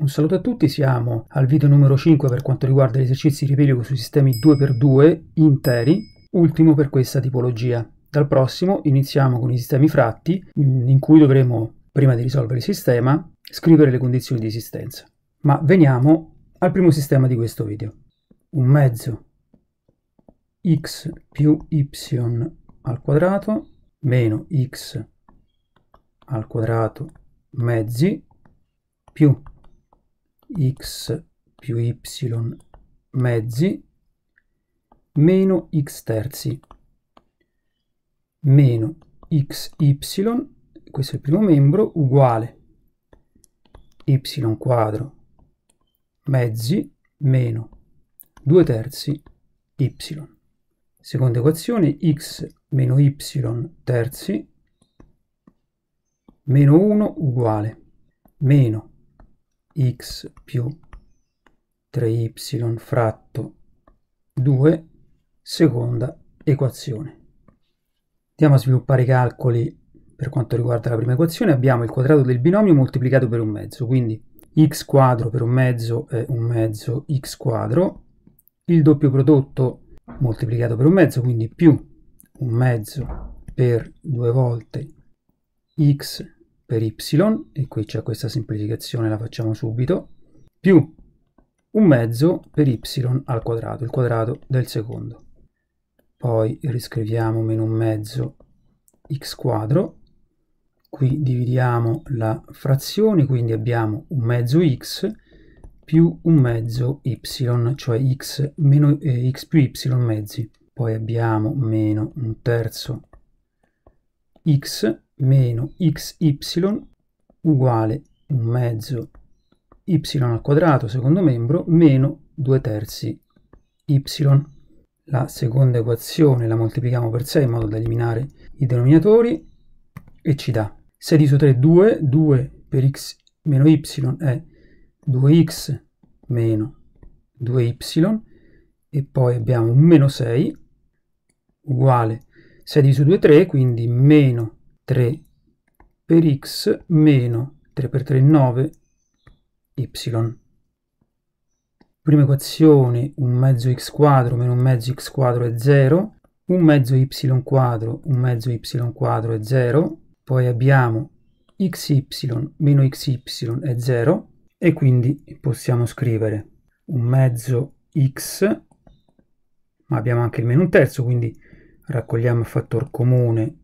Un saluto a tutti, siamo al video numero 5 per quanto riguarda gli esercizi di ripelico sui sistemi 2x2 interi, ultimo per questa tipologia. Dal prossimo iniziamo con i sistemi fratti, mm, in cui dovremo, prima di risolvere il sistema, scrivere le condizioni di esistenza. Ma veniamo al primo sistema di questo video. Un mezzo x più y al quadrato meno x al quadrato mezzi più x più y mezzi meno x terzi meno xy, questo è il primo membro, uguale y quadro mezzi meno 2 terzi y. Seconda equazione, x meno y terzi meno 1 uguale meno x più 3y fratto 2 seconda equazione. Andiamo a sviluppare i calcoli per quanto riguarda la prima equazione. Abbiamo il quadrato del binomio moltiplicato per un mezzo, quindi x quadro per un mezzo è un mezzo x quadro, il doppio prodotto moltiplicato per un mezzo, quindi più un mezzo per due volte x per y, e qui c'è questa semplificazione, la facciamo subito, più un mezzo per y al quadrato, il quadrato del secondo. Poi riscriviamo meno un mezzo x quadro, qui dividiamo la frazione, quindi abbiamo un mezzo x più un mezzo y, cioè x, meno, eh, x più y mezzi. Poi abbiamo meno un terzo x meno xy uguale un mezzo y al quadrato, secondo membro, meno 2 terzi y. La seconda equazione la moltiplichiamo per 6 in modo da eliminare i denominatori e ci dà 6 diviso 3 2, 2 per x meno y è 2x meno 2y e poi abbiamo un meno 6 uguale 6 diviso 2 3, quindi meno 3 per x meno 3 per 3 9 y. Prima equazione, un mezzo x quadro meno un mezzo x quadro è 0, un mezzo y quadro, un mezzo y quadro è 0, poi abbiamo xy meno xy è 0 e quindi possiamo scrivere un mezzo x, ma abbiamo anche il meno un terzo, quindi raccogliamo il fattore comune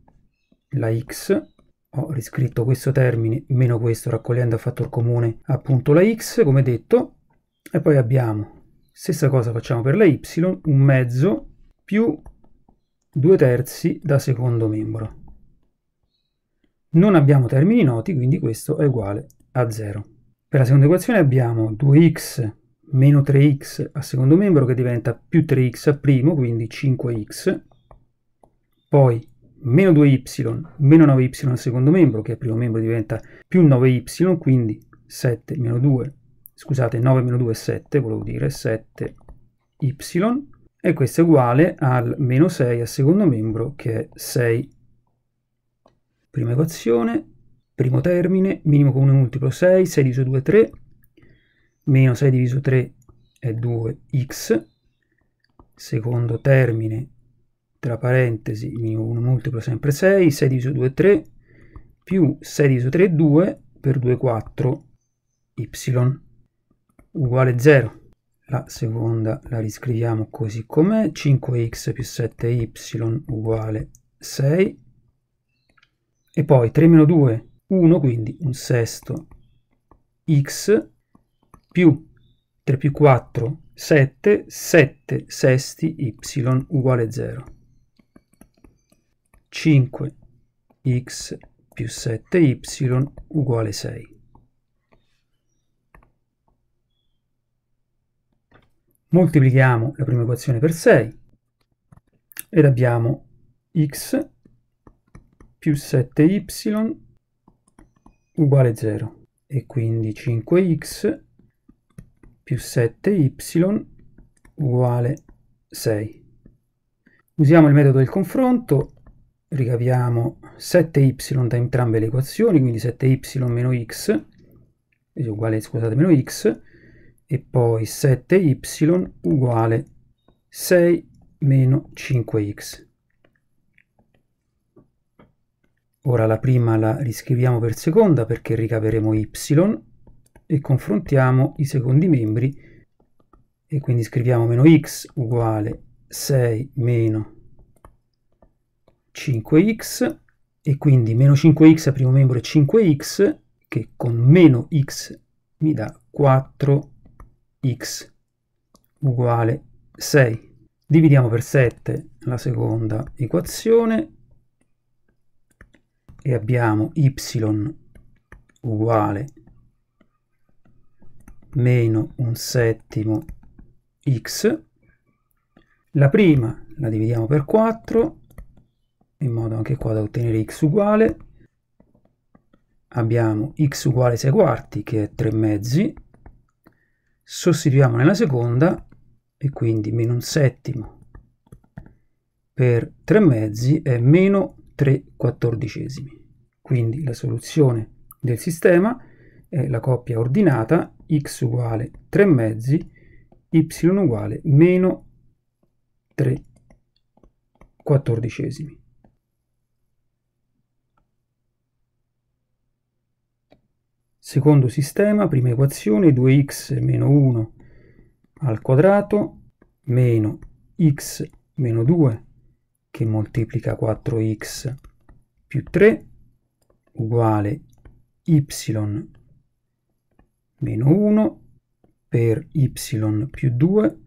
la x ho riscritto questo termine meno questo raccogliendo a fattore comune appunto la x come detto e poi abbiamo stessa cosa facciamo per la y un mezzo più due terzi da secondo membro non abbiamo termini noti quindi questo è uguale a 0 per la seconda equazione abbiamo 2x meno 3x a secondo membro che diventa più 3x a primo quindi 5x poi meno 2y, meno 9y al secondo membro, che il primo membro diventa più 9y, quindi 7 meno 2, scusate, 9 meno 2 è 7, volevo dire 7y, e questo è uguale al meno 6 al secondo membro, che è 6. Prima equazione, primo termine, minimo comune multiplo 6, 6 diviso 2 è 3, meno 6 diviso 3 è 2x, secondo termine tra parentesi, meno 1 multiplo sempre 6, 6 diviso 2 è 3, più 6 diviso 3 è 2, per 2 è 4, y uguale 0. La seconda la riscriviamo così com'è, 5x più 7y uguale 6, e poi 3 meno 2, 1, quindi un sesto x più 3 più 4, 7, 7 sesti y uguale 0. 5x più 7y uguale 6. Moltiplichiamo la prima equazione per 6 ed abbiamo x più 7y uguale 0 e quindi 5x più 7y uguale 6. Usiamo il metodo del confronto ricaviamo 7y da entrambe le equazioni, quindi 7y meno x è uguale, scusate, meno x, e poi 7y uguale 6 meno 5x. Ora la prima la riscriviamo per seconda perché ricaveremo y e confrontiamo i secondi membri e quindi scriviamo meno x uguale 6 meno 5x 5x e quindi meno 5x a primo membro è 5x che con meno x mi dà 4x uguale 6. Dividiamo per 7 la seconda equazione e abbiamo y uguale meno un settimo x. La prima la dividiamo per 4 in modo anche qua da ottenere x uguale abbiamo x uguale 6 quarti che è 3 mezzi sostituiamo nella seconda e quindi meno un settimo per 3 mezzi è meno 3 quattordicesimi quindi la soluzione del sistema è la coppia ordinata x uguale 3 mezzi y uguale meno 3 quattordicesimi Secondo sistema, prima equazione, 2x meno 1 al quadrato meno x meno 2 che moltiplica 4x più 3 uguale y meno 1 per y più 2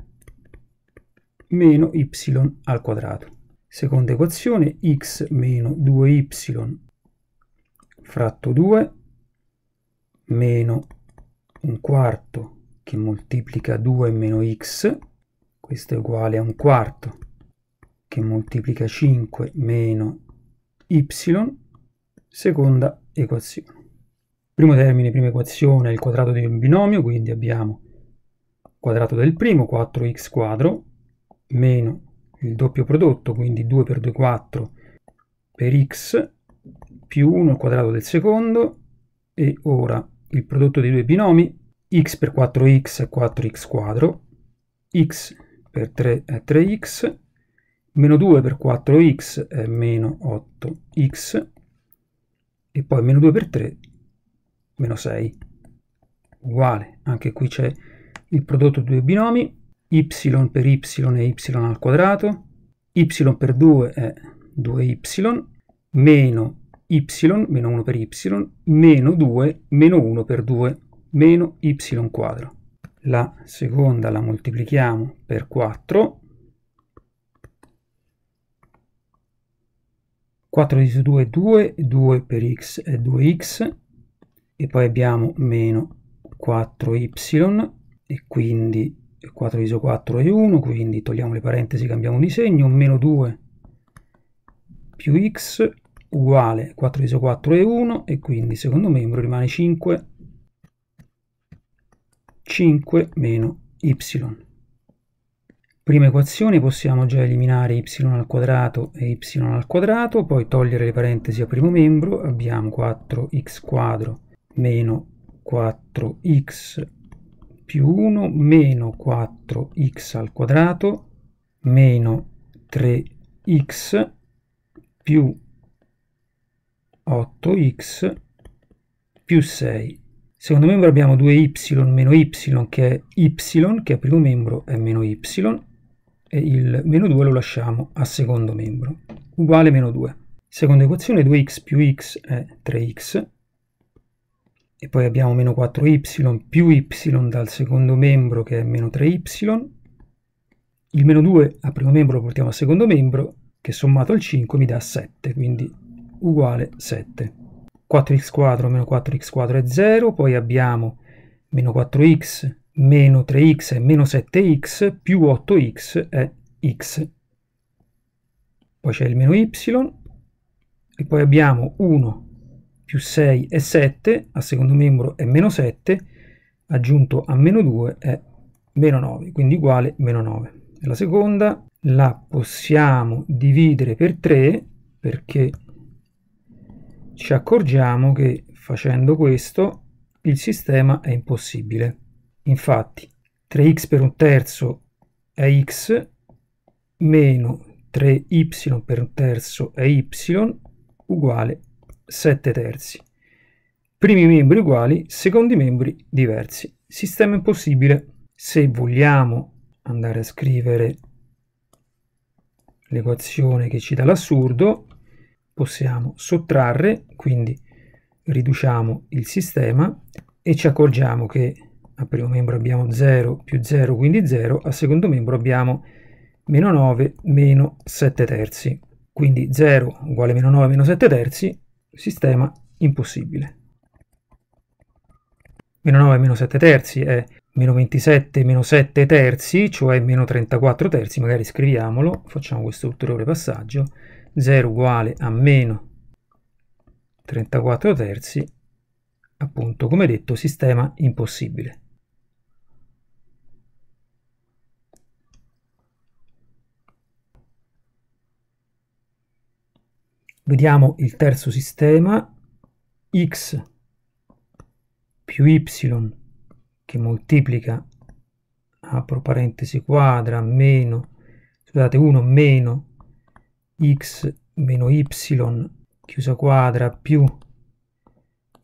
meno y al quadrato. Seconda equazione x meno 2y fratto 2 meno un quarto che moltiplica 2 meno x, questo è uguale a un quarto che moltiplica 5 meno y, seconda equazione. Primo termine, prima equazione, è il quadrato di un binomio, quindi abbiamo quadrato del primo, 4x quadro, meno il doppio prodotto, quindi 2 per 2 4 per x, più 1 al quadrato del secondo, e ora il prodotto dei due binomi x per 4x è 4x quadro, x per 3 è 3x, meno 2 per 4x è meno 8x, e poi meno 2 per 3, meno 6, uguale. Anche qui c'è il prodotto dei due binomi, y per y è y al quadrato, y per 2 è 2y, meno y meno 1 per y meno 2 meno 1 per 2 meno y quadro. La seconda la moltiplichiamo per 4. 4 diviso 2 è 2, 2 per x è 2x e poi abbiamo meno 4y e quindi 4 diviso 4 è 1, quindi togliamo le parentesi, cambiamo di segno, meno 2 più x uguale 4 diviso 4 è 1 e quindi il secondo membro rimane 5 5 meno y. Prima equazione possiamo già eliminare y al quadrato e y al quadrato, poi togliere le parentesi a primo membro, abbiamo 4x quadro meno 4x più 1 meno 4x al quadrato meno 3x più 8x più 6. Secondo membro abbiamo 2y meno y che è y, che è primo membro, è meno y, e il meno 2 lo lasciamo a secondo membro, uguale meno 2. Seconda equazione 2x più x è 3x, e poi abbiamo meno 4y più y dal secondo membro che è meno 3y, il meno 2 a primo membro lo portiamo a secondo membro, che sommato al 5 mi dà 7, quindi uguale 7. 4x quadro meno 4x quadro è 0, poi abbiamo meno 4x meno 3x è meno 7x più 8x è x. Poi c'è il meno y e poi abbiamo 1 più 6 è 7, al secondo membro è meno 7, aggiunto a meno 2 è meno 9, quindi uguale meno 9. E la seconda la possiamo dividere per 3 perché ci accorgiamo che facendo questo il sistema è impossibile. Infatti 3x per un terzo è x meno 3y per un terzo è y uguale 7 terzi. Primi membri uguali, secondi membri diversi. Sistema impossibile. Se vogliamo andare a scrivere l'equazione che ci dà l'assurdo, possiamo sottrarre, quindi riduciamo il sistema e ci accorgiamo che al primo membro abbiamo 0 più 0 quindi 0, al secondo membro abbiamo meno 9 meno 7 terzi, quindi 0 uguale meno 9 meno 7 terzi, sistema impossibile. Meno 9 meno 7 terzi è meno 27 meno 7 terzi, cioè meno 34 terzi, magari scriviamolo, facciamo questo ulteriore passaggio, 0 uguale a meno 34 terzi, appunto come detto sistema impossibile. Vediamo il terzo sistema, x più y che moltiplica apro parentesi quadra meno, scusate, 1 meno x meno y chiusa quadra più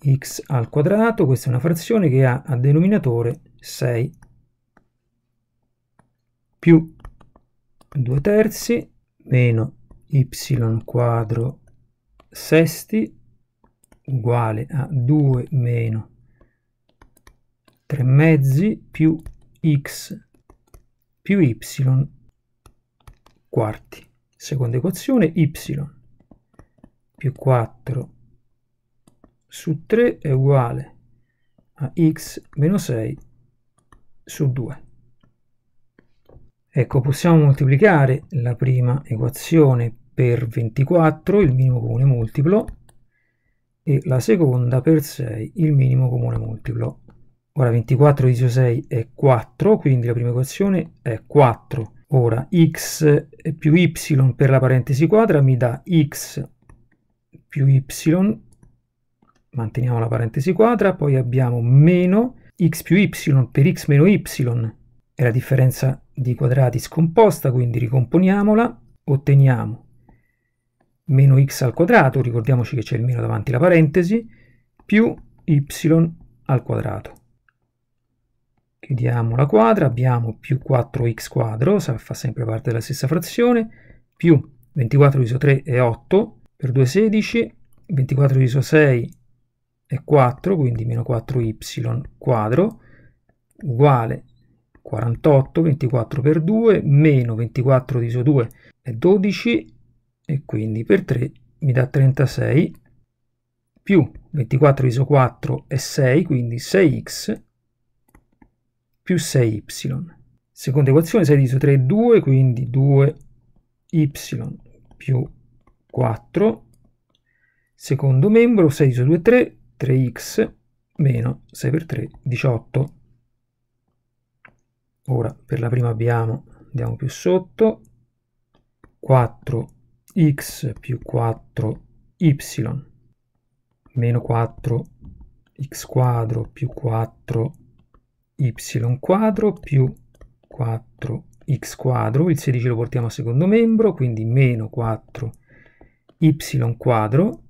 x al quadrato, questa è una frazione che ha a denominatore 6 più 2 terzi meno y quadro sesti uguale a 2 meno 3 mezzi più x più y quarti. Seconda equazione, y più 4 su 3 è uguale a x meno 6 su 2. Ecco, possiamo moltiplicare la prima equazione per 24, il minimo comune multiplo, e la seconda per 6, il minimo comune multiplo. Ora 24 diviso 6 è 4, quindi la prima equazione è 4 Ora x più y per la parentesi quadra mi dà x più y, manteniamo la parentesi quadra, poi abbiamo meno x più y per x meno y, è la differenza di quadrati scomposta, quindi ricomponiamola, otteniamo meno x al quadrato, ricordiamoci che c'è il meno davanti la parentesi, più y al quadrato. Chiudiamo la quadra, abbiamo più 4x quadro, fa sempre parte della stessa frazione, più 24 diviso 3 è 8, per 2 è 16, 24 diviso 6 è 4, quindi meno 4y quadro, uguale 48, 24 per 2, meno 24 diviso 2 è 12, e quindi per 3 mi dà 36, più 24 diviso 4 è 6, quindi 6x, più 6y. Seconda equazione 6 diviso 3 è 2, quindi 2y più 4. Secondo membro 6 diviso 2 è 3, 3x meno 6 per 3, 18. Ora per la prima abbiamo, andiamo più sotto, 4x più 4y meno 4x quadro più 4 y y quadro più 4x quadro, il 16 lo portiamo al secondo membro, quindi meno 4y quadro,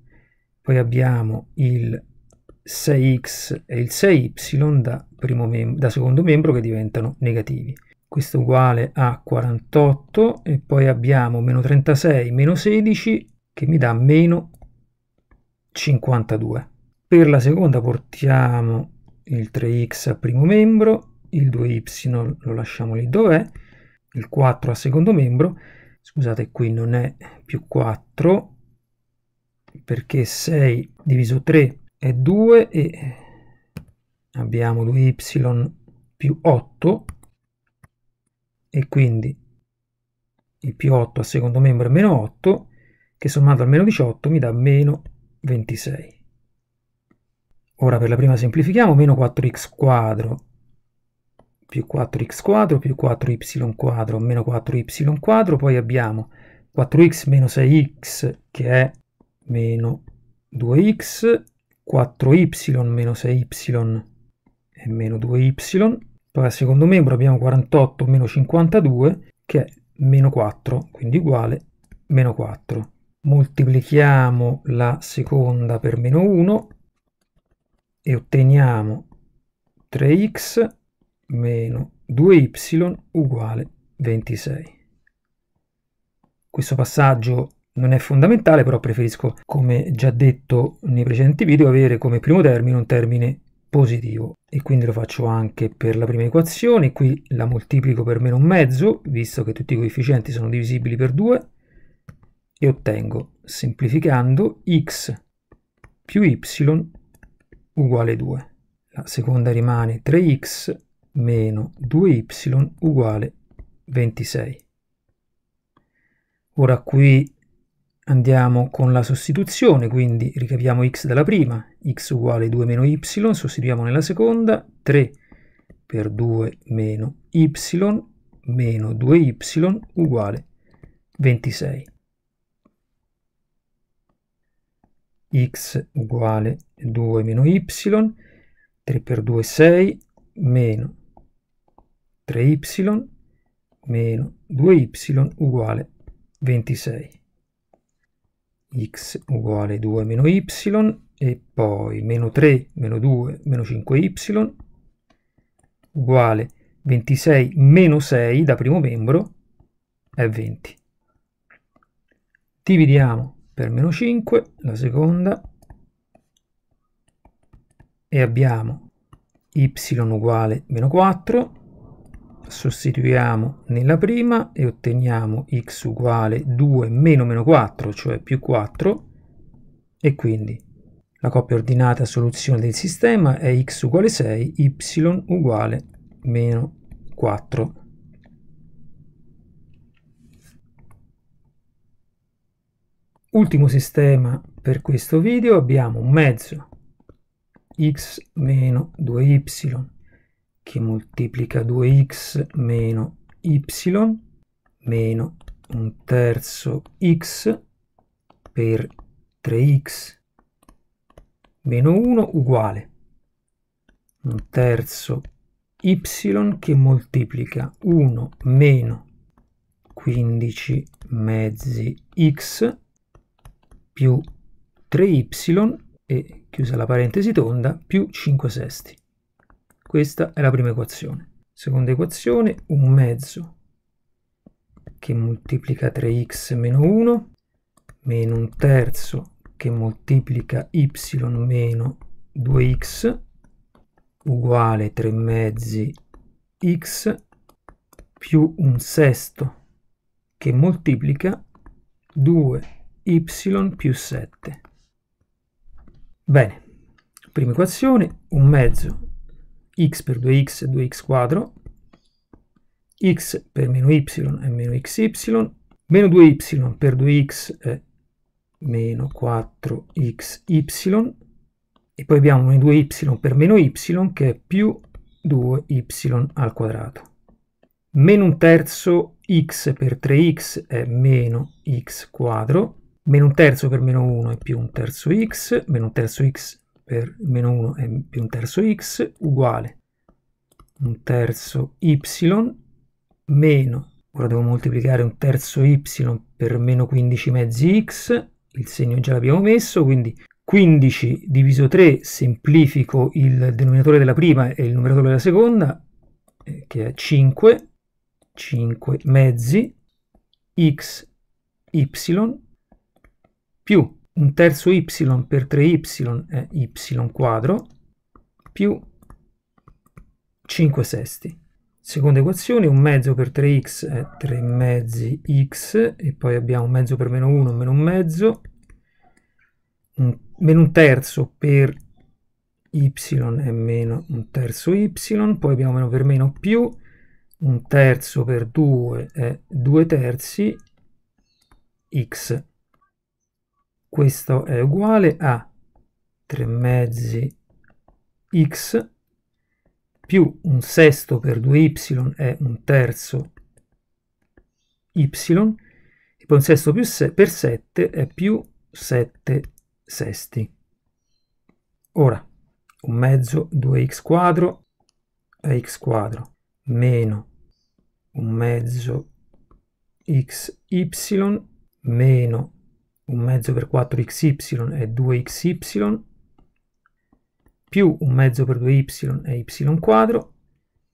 poi abbiamo il 6x e il 6y da, da secondo membro che diventano negativi. Questo è uguale a 48 e poi abbiamo meno 36 meno 16 che mi dà meno 52. Per la seconda portiamo il 3x al primo membro, il 2y lo lasciamo lì dov'è, il 4 al secondo membro, scusate qui non è più 4 perché 6 diviso 3 è 2 e abbiamo 2y più 8 e quindi il più 8 al secondo membro è meno 8 che sommato al meno 18 mi dà meno 26. Ora per la prima semplifichiamo, meno 4x quadro più 4x quadro più 4y quadro meno 4y quadro, poi abbiamo 4x meno 6x che è meno 2x, 4y meno 6y è meno 2y, poi al secondo membro abbiamo 48 meno 52 che è meno 4, quindi uguale meno 4. Moltiplichiamo la seconda per meno 1, e otteniamo 3x meno 2y uguale 26. Questo passaggio non è fondamentale, però preferisco, come già detto nei precedenti video, avere come primo termine un termine positivo e quindi lo faccio anche per la prima equazione. Qui la moltiplico per meno un mezzo, visto che tutti i coefficienti sono divisibili per 2 e ottengo, semplificando, x più y uguale 2. La seconda rimane 3x meno 2y uguale 26. Ora qui andiamo con la sostituzione, quindi ricaviamo x dalla prima, x uguale 2 meno y, sostituiamo nella seconda, 3 per 2 meno y meno 2y uguale 26. x uguale 2 meno y, 3 per 2 è 6, meno 3y meno 2y uguale 26. x uguale 2 meno y e poi meno 3 meno 2 meno 5y uguale 26 meno 6 da primo membro è 20. Dividiamo per meno 5, la seconda, e abbiamo y uguale meno 4, sostituiamo nella prima e otteniamo x uguale 2 meno meno 4, cioè più 4, e quindi la coppia ordinata soluzione del sistema è x uguale 6, y uguale meno 4. Ultimo sistema per questo video abbiamo un mezzo x meno 2y che moltiplica 2x meno y meno un terzo x per 3x meno 1 uguale un terzo y che moltiplica 1 meno 15 mezzi x più 3y e chiusa la parentesi tonda più 5 sesti. Questa è la prima equazione. Seconda equazione, un mezzo che moltiplica 3x meno 1 meno un terzo che moltiplica y meno 2x uguale 3 mezzi x più un sesto che moltiplica 2 y più 7. Bene, prima equazione, un mezzo x per 2x è 2x quadro, x per meno y è meno xy, meno 2y per 2x è meno 4xy, e poi abbiamo un 2y per meno y che è più 2y al quadrato. Meno un terzo x per 3x è meno x quadro, meno un terzo per meno 1 è più un terzo x, meno un terzo x per meno 1 è più un terzo x, uguale un terzo y meno, ora devo moltiplicare un terzo y per meno 15 mezzi x, il segno già l'abbiamo messo, quindi 15 diviso 3, semplifico il denominatore della prima e il numeratore della seconda, eh, che è 5, 5 mezzi, x, y, più un terzo y per 3y è y quadro più 5 sesti. Seconda equazione, un mezzo per 3x è 3 mezzi x e poi abbiamo un mezzo per meno 1 meno un mezzo, un, meno un terzo per y è meno un terzo y, poi abbiamo meno per meno più, un terzo per 2 è 2 terzi x questo è uguale a 3 mezzi x più un sesto per 2y è un terzo y, e poi un sesto più se per 7 è più 7 sesti. Ora, un mezzo 2x quadro è x quadro meno un mezzo xy meno 1 mezzo per 4xy è 2xy più 1 mezzo per 2y è y quadro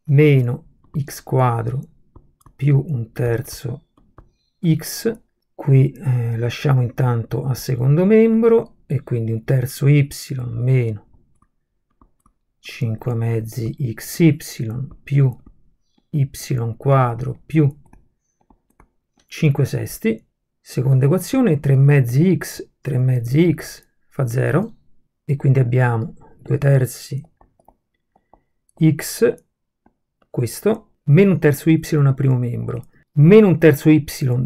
meno x quadro più un terzo x qui eh, lasciamo intanto al secondo membro e quindi un terzo y meno 5 mezzi xy più y quadro più 5 sesti Seconda equazione, 3 mezzi x, 3 mezzi x fa 0 e quindi abbiamo 2 terzi x, questo, meno un terzo y a primo membro, meno un terzo y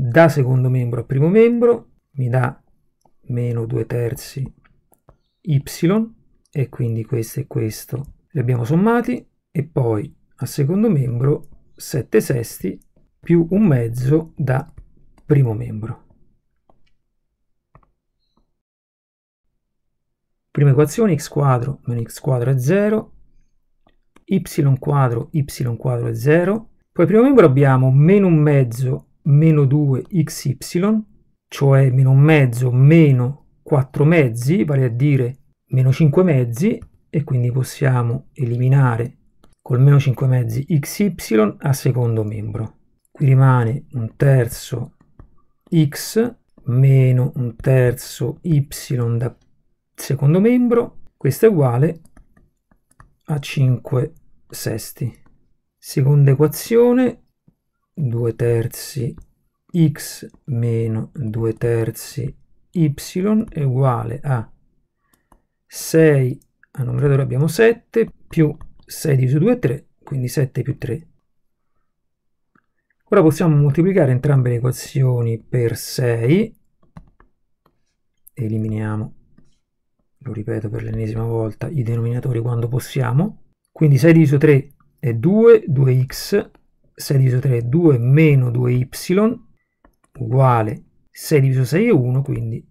da secondo membro a primo membro, mi dà meno 2 terzi y e quindi questo e questo li abbiamo sommati e poi a secondo membro 7 sesti più un mezzo da primo membro. Prima equazione x quadro meno x quadro è 0, y quadro y quadro è 0. Poi primo membro abbiamo meno un mezzo meno 2 xy, cioè meno un mezzo meno 4 mezzi, vale a dire meno 5 mezzi, e quindi possiamo eliminare col meno 5 mezzi xy a secondo membro. Qui rimane un terzo x meno un terzo y da secondo membro, questo è uguale a 5 sesti. Seconda equazione, 2 terzi x meno 2 terzi y è uguale a 6, a numeratore abbiamo 7, più 6 diviso 2 è 3, quindi 7 più 3. Ora possiamo moltiplicare entrambe le equazioni per 6, eliminiamo lo ripeto per l'ennesima volta, i denominatori quando possiamo. Quindi 6 diviso 3 è 2, 2x, 6 diviso 3 è 2 meno 2y, uguale 6 diviso 6 è 1, quindi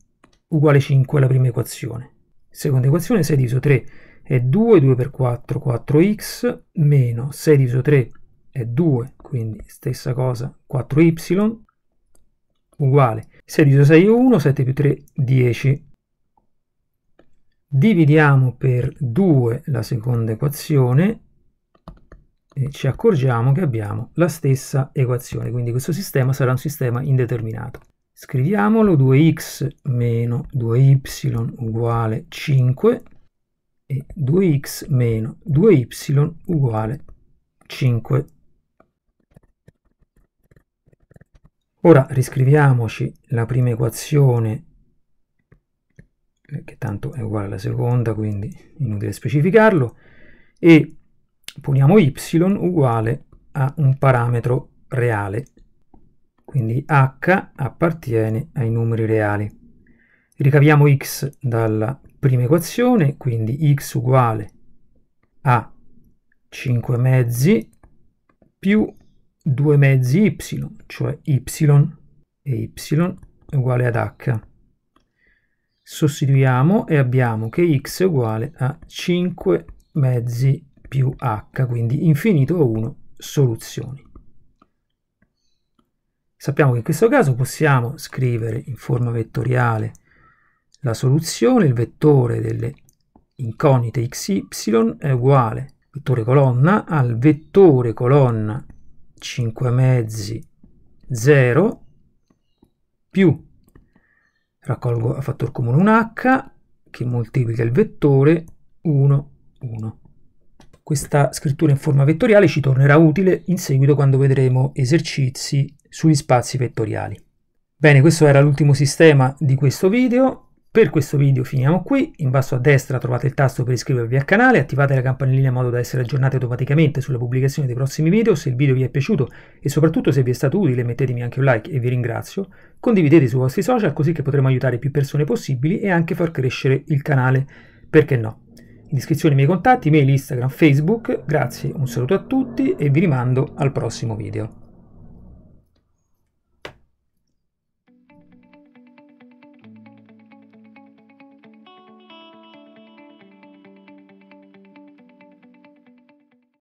uguale 5 alla prima equazione. Seconda equazione, 6 diviso 3 è 2, 2 per 4, 4x, meno 6 diviso 3 è 2, quindi stessa cosa, 4y, uguale 6 diviso 6 è 1, 7 più 3, 10, dividiamo per 2 la seconda equazione e ci accorgiamo che abbiamo la stessa equazione, quindi questo sistema sarà un sistema indeterminato. Scriviamolo 2x meno 2y uguale 5 e 2x meno 2y uguale 5. Ora riscriviamoci la prima equazione eh, che tanto è uguale alla seconda, quindi inutile specificarlo, e poniamo y uguale a un parametro reale, quindi h appartiene ai numeri reali. Ricaviamo x dalla prima equazione, quindi x uguale a 5 mezzi più 2 mezzi y, cioè y, e y è uguale ad h sostituiamo e abbiamo che x è uguale a 5 mezzi più h, quindi infinito 1 soluzioni. Sappiamo che in questo caso possiamo scrivere in forma vettoriale la soluzione, il vettore delle incognite xy è uguale vettore colonna al vettore colonna 5 mezzi 0 più raccolgo a fattore comune un h che moltiplica il vettore 1, 1. Questa scrittura in forma vettoriale ci tornerà utile in seguito quando vedremo esercizi sugli spazi vettoriali. Bene, questo era l'ultimo sistema di questo video. Per questo video finiamo qui, in basso a destra trovate il tasto per iscrivervi al canale, attivate la campanellina in modo da essere aggiornati automaticamente sulla pubblicazione dei prossimi video, se il video vi è piaciuto e soprattutto se vi è stato utile mettetemi anche un like e vi ringrazio, condividete sui vostri social così che potremo aiutare più persone possibili e anche far crescere il canale, perché no? In descrizione i miei contatti, mail, Instagram, Facebook, grazie, un saluto a tutti e vi rimando al prossimo video.